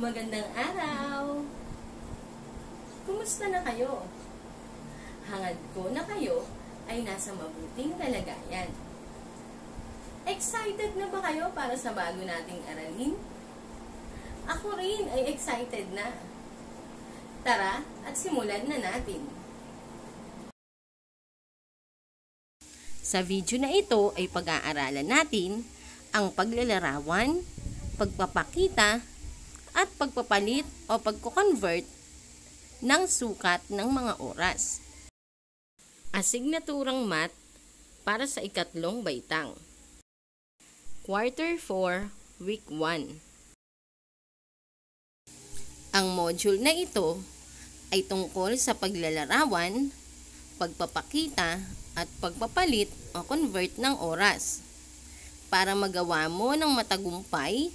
Magandang araw! Kumusta na kayo? Hangad ko na kayo ay nasa mabuting kalagayan. Excited na ba kayo para sa bago nating aralin? Ako rin ay excited na. Tara at simulan na natin. Sa video na ito ay pag-aaralan natin ang paglalarawan, pagpapakita at pagpapalit o pagko-convert ng sukat ng mga oras. Asignaturang math para sa ikatlong baitang. Quarter 4, Week 1 Ang module na ito ay tungkol sa paglalarawan, pagpapakita, at pagpapalit o convert ng oras para magawa mo ng matagumpay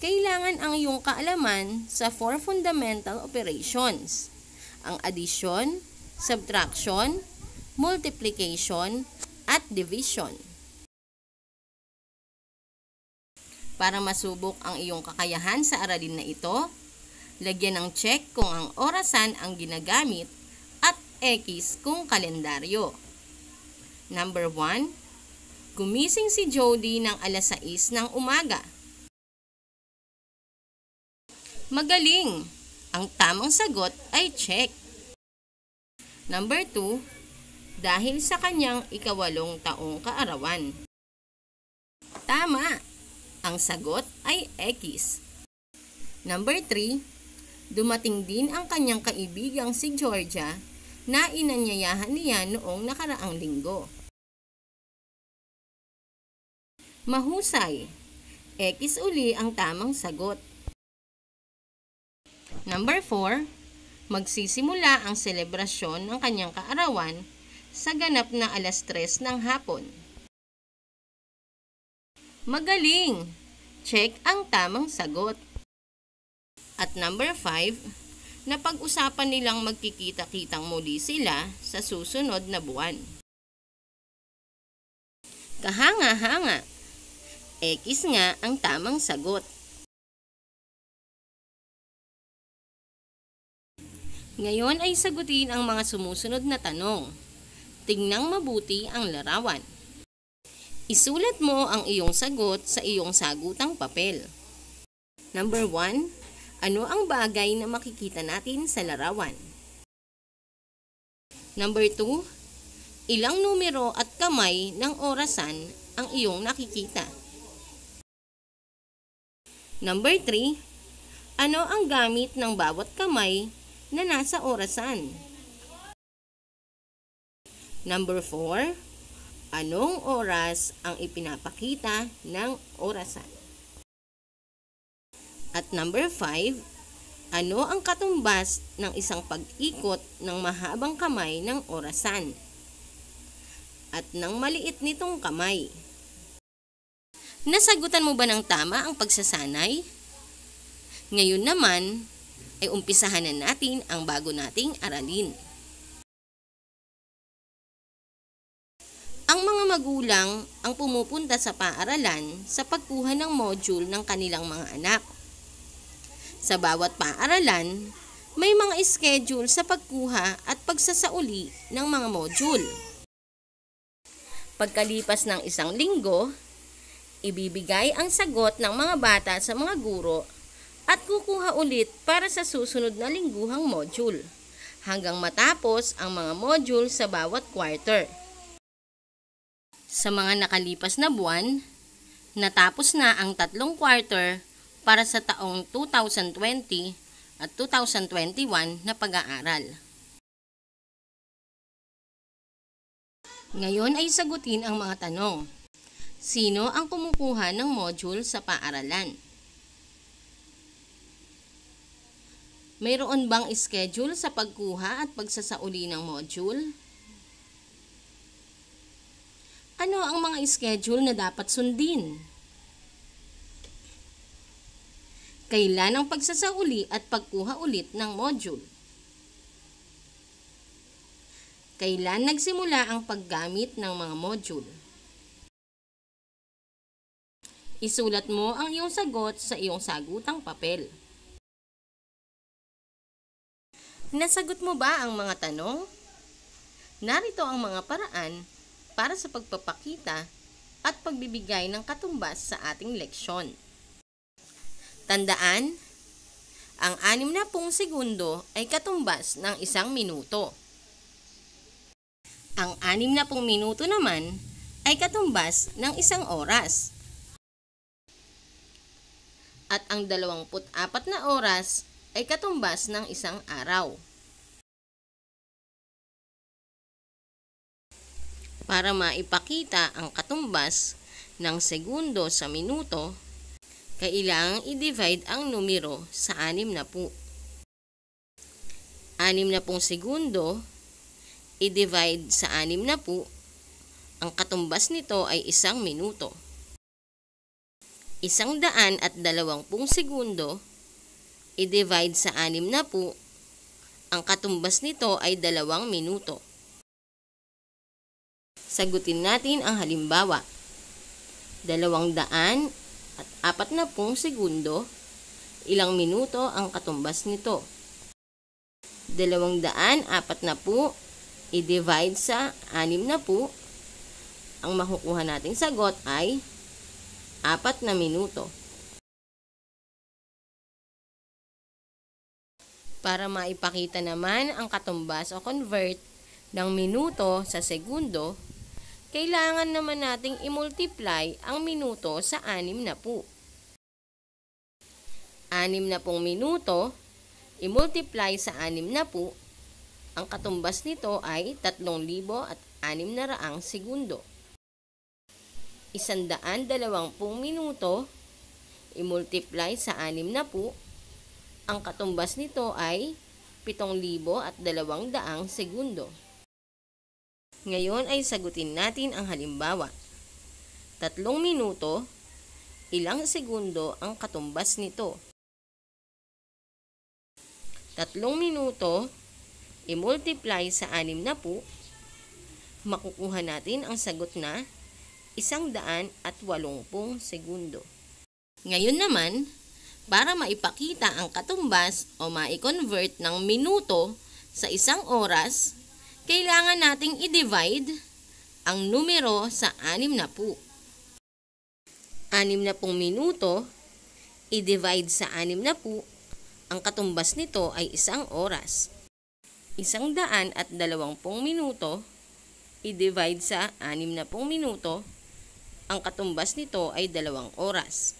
kailangan ang iyong kaalaman sa four fundamental operations. Ang addition, subtraction, multiplication, at division. Para masubok ang iyong kakayahan sa aralin na ito, lagyan ng check kung ang orasan ang ginagamit at X kung kalendaryo. Number 1, gumising si Jody ng alas 6 ng umaga. Magaling. Ang tamang sagot ay check. Number 2, dahil sa kanyang ikawalong taong kaarawan. Tama. Ang sagot ay X. Number 3, dumating din ang kanyang kaibigang si Georgia na inanyayahan niya noong nakaraang linggo. Mahusay. X uli ang tamang sagot. Number 4, magsisimula ang selebrasyon ng kanyang kaarawan sa ganap na alas 3 ng hapon. Magaling! Check ang tamang sagot. At number 5, napag-usapan nilang magkikita-kitang muli sila sa susunod na buwan. Kahanga-hanga! X nga ang tamang sagot. Ngayon ay sagutin ang mga sumusunod na tanong. Tingnang mabuti ang larawan. Isulat mo ang iyong sagot sa iyong sagutang papel. Number 1. Ano ang bagay na makikita natin sa larawan? Number 2. Ilang numero at kamay ng orasan ang iyong nakikita? Number 3. Ano ang gamit ng bawat kamay na nasa orasan. Number 4, anong oras ang ipinapakita ng orasan? At number 5, ano ang katumbas ng isang pag-ikot ng mahabang kamay ng orasan? At ng maliit nitong kamay. Nasagutan mo ba ng tama ang pagsasanay? Ngayon naman, ay umpisahan na natin ang bago nating aralin. Ang mga magulang ang pumupunta sa paaralan sa pagkuha ng module ng kanilang mga anak. Sa bawat paaralan, may mga schedule sa pagkuha at pagsasauli ng mga module. Pagkalipas ng isang linggo, ibibigay ang sagot ng mga bata sa mga guro at kukuha ulit para sa susunod na lingguhang module hanggang matapos ang mga module sa bawat quarter. Sa mga nakalipas na buwan, natapos na ang tatlong quarter para sa taong 2020 at 2021 na pag-aaral. Ngayon ay sagutin ang mga tanong. Sino ang kumukuha ng module sa paaralan? Mayroon bang schedule sa pagkuha at pagsasauli ng module? Ano ang mga schedule na dapat sundin? Kailan ang pagsasauli at pagkuha ulit ng module? Kailan nagsimula ang paggamit ng mga module? Isulat mo ang iyong sagot sa iyong sagutang papel. Nasagot mo ba ang mga tanong? Narito ang mga paraan para sa pagpapakita at pagbibigay ng katumbas sa ating leksyon. Tandaan, ang na 60 segundo ay katumbas ng isang minuto. Ang na 60 minuto naman ay katumbas ng isang oras. At ang 24 na oras ay katumbas ng isang araw. Para maipakita ang katumbas ng segundo sa minuto, kailangang i-divide ang numero sa 60. 60 segundo, i-divide sa 60, ang katumbas nito ay isang minuto. Isang daan at dalawampung segundo, i-divide sa anim na po, ang katumbas nito ay dalawang minuto. Sagutin natin ang halimbawa. Dalawang daan at apat na pong segundo, ilang minuto ang katumbas nito. Dalawang daan apat na po, i-divide sa anim na po, ang makukuha nating sagot ay apat na minuto. para maipakita naman ang katumbas o convert ng minuto sa segundo, kailangan naman nating i-multiply ang minuto sa 6 na po. 6 na pong minuto, i-multiply sa 6 na po, ang katumbas nito ay 3,000 at 600 segundo. Isandaan dalawampung minuto, i-multiply sa 6 na po, ang katumbas nito ay 7,200 segundo. Ngayon ay sagutin natin ang halimbawa. 3 minuto, ilang segundo ang katumbas nito? 3 minuto, i-multiply sa 6 na po, makukuha natin ang sagot na 180 segundo. Ngayon naman, para maipakita ang katumbas o ma-convert ng minuto sa isang oras, kailangan nating i-divide ang numero sa 60. pong minuto, i-divide sa 60, ang katumbas nito ay isang oras. Isang daan at pong minuto, i-divide sa 60 minuto, ang katumbas nito ay dalawang oras.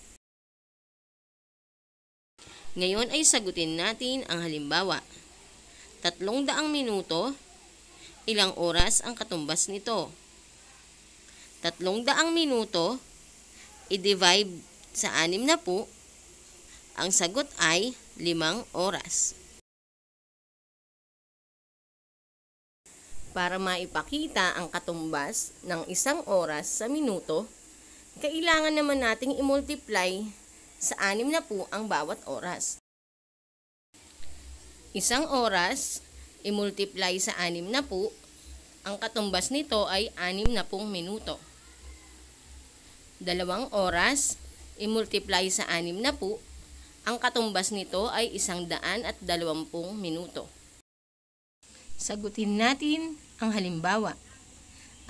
Ngayon ay sagutin natin ang halimbawa. Tatlong daang minuto, ilang oras ang katumbas nito? Tatlong daang minuto, i-divide sa anim na po, ang sagot ay limang oras. Para maipakita ang katumbas ng isang oras sa minuto, kailangan naman nating i-multiply sa anim na po ang bawat oras. Isang oras, i-multiply sa anim na po, ang katumbas nito ay anim na pong minuto. Dalawang oras, i-multiply sa anim na po, ang katumbas nito ay isang daan at dalawampung minuto. Sagutin natin ang halimbawa.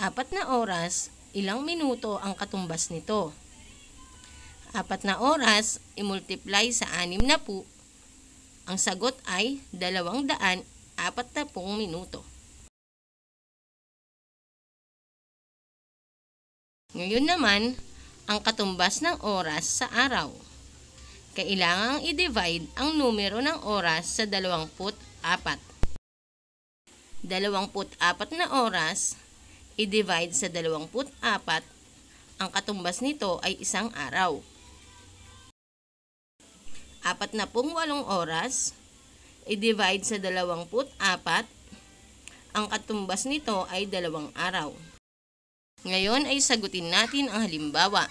Apat na oras, ilang minuto ang katumbas nito? apat na oras, i-multiply sa anim na po, ang sagot ay dalawang daan apat na pong minuto. Ngayon naman, ang katumbas ng oras sa araw. Kailangang i-divide ang numero ng oras sa 24. 24 na oras, i-divide sa 24, ang katumbas nito ay isang araw apat na pung walong oras, i-divide sa dalawamput apat, ang katumbas nito ay dalawang araw. Ngayon ay sagutin natin ang halimbawa.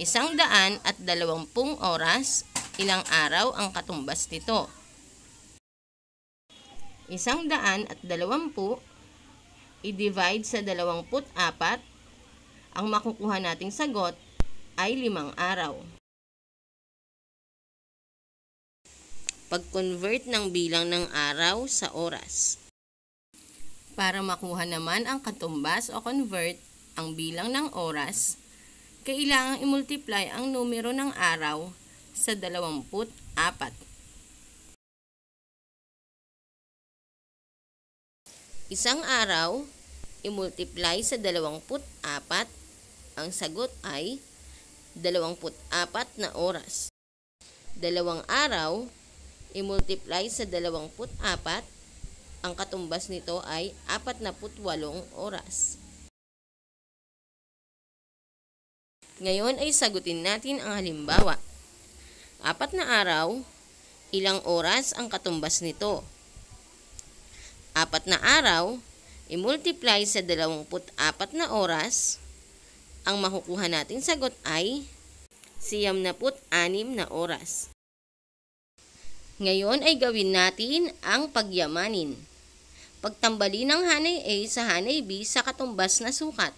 Isang daan at dalawampung oras, ilang araw ang katumbas nito? Isang daan at dalawampu, i-divide sa dalawangput apat, ang makukuha nating sagot ay limang araw. pag-convert ng bilang ng araw sa oras. Para makuha naman ang katumbas o convert, ang bilang ng oras, kailangan i-multiply ang numero ng araw sa 24. Isang araw, i-multiply sa 24, ang sagot ay 24 na oras. Dalawang araw, i-multiply sa 24, ang katumbas nito ay 48 oras. Ngayon ay sagutin natin ang halimbawa. Apat na araw, ilang oras ang katumbas nito? Apat na araw, i-multiply sa 24 na oras, ang makukuha nating sagot ay siyam na oras. Ngayon ay gawin natin ang pagyamanin. Pagtambali ng hanay A sa hanay B sa katumbas na sukat.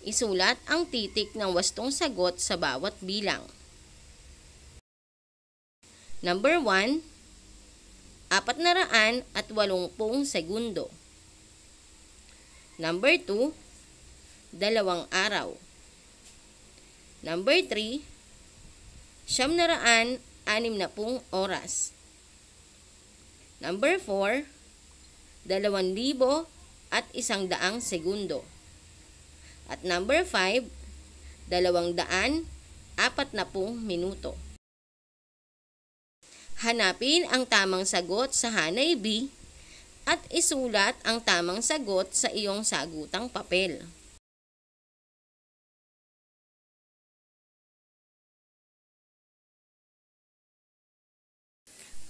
Isulat ang titik ng wastong sagot sa bawat bilang. Number 1, na at 480 segundo. Number 2, dalawang araw. Number 3, siyam naraan anim na pung oras. Number 4, dalawang libo at isang daang segundo. At number 5, dalawang daan apat na pung minuto. Hanapin ang tamang sagot sa hanay B at isulat ang tamang sagot sa iyong sagutang papel.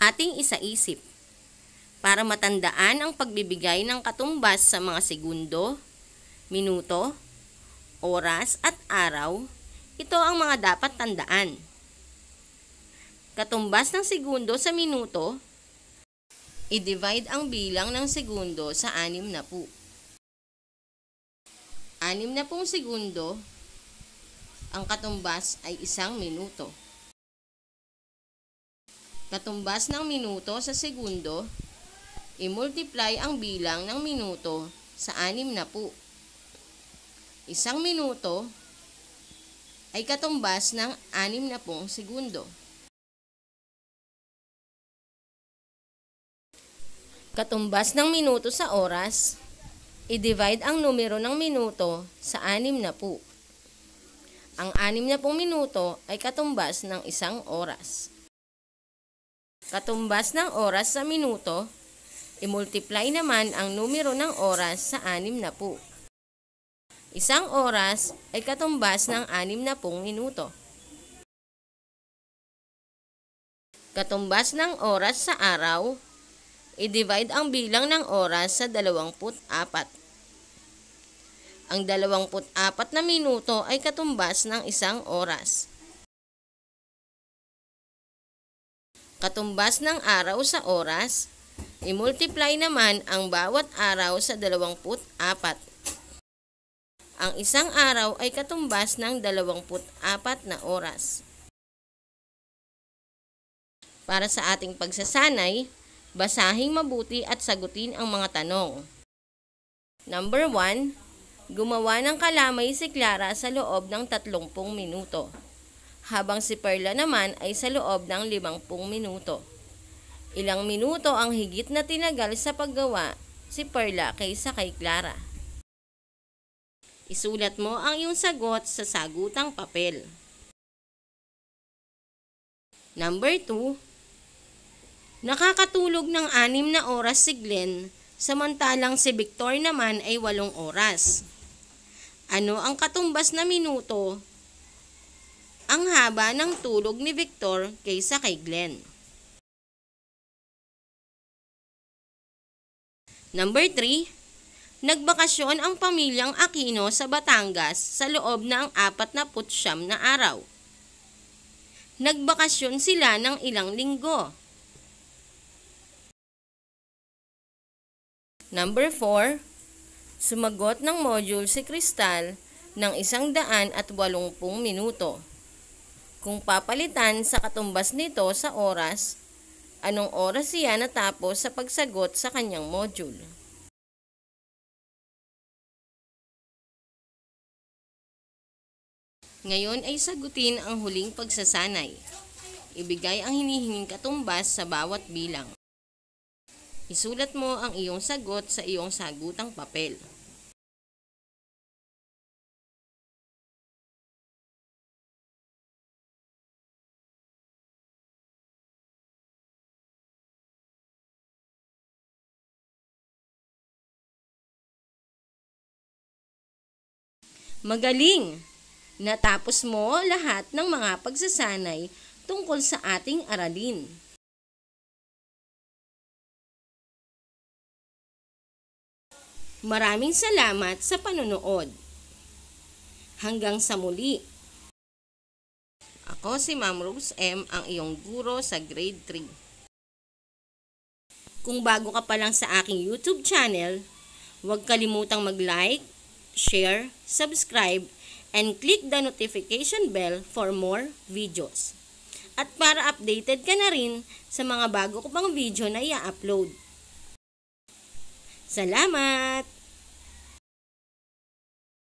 ating isaisip para matandaan ang pagbibigay ng katumbas sa mga segundo, minuto, oras at araw. Ito ang mga dapat tandaan. Katumbas ng segundo sa minuto, i-divide ang bilang ng segundo sa anim na po. Anim na pong segundo, ang katumbas ay isang minuto katumbas ng minuto sa segundo, i-multiply ang bilang ng minuto sa anim na po. Isang minuto ay katumbas ng anim na pong segundo. Katumbas ng minuto sa oras, i-divide ang numero ng minuto sa anim na po. Ang anim na pong minuto ay katumbas ng isang oras. Katumbas ng oras sa minuto, i-multiply naman ang numero ng oras sa anim na po. Isang oras ay katumbas ng anim na pong minuto. Katumbas ng oras sa araw, i-divide ang bilang ng oras sa 24. Ang 24 na minuto ay katumbas ng isang oras. katumbas ng araw sa oras, i-multiply naman ang bawat araw sa 24. Ang isang araw ay katumbas ng 24 na oras. Para sa ating pagsasanay, basahing mabuti at sagutin ang mga tanong. Number 1, gumawa ng kalamay si Clara sa loob ng 30 minuto habang si Perla naman ay sa loob ng 50 minuto. Ilang minuto ang higit na tinagal sa paggawa si Perla kaysa kay Clara. Isulat mo ang iyong sagot sa sagutang papel. Number 2. Nakakatulog ng anim na oras si Glenn samantalang si Victor naman ay walong oras. Ano ang katumbas na minuto ang haba ng tulog ni Victor kaysa kay Glenn. Number 3, nagbakasyon ang pamilyang Aquino sa Batangas sa loob na ang apat na putsyam na araw. Nagbakasyon sila ng ilang linggo. Number 4, sumagot ng module si Kristal ng 180 minuto. Kung papalitan sa katumbas nito sa oras, anong oras siya natapos sa pagsagot sa kanyang module? Ngayon ay sagutin ang huling pagsasanay. Ibigay ang hinihinging katumbas sa bawat bilang. Isulat mo ang iyong sagot sa iyong sagutang papel. magaling. Natapos mo lahat ng mga pagsasanay tungkol sa ating aralin. Maraming salamat sa panonood. Hanggang sa muli. Ako si Ma'am Rose M, ang iyong guro sa grade 3. Kung bago ka pa lang sa aking YouTube channel, huwag kalimutang mag-like, share, subscribe, and click the notification bell for more videos. At para updated ka na rin sa mga bago ko pang video na i-upload. Salamat!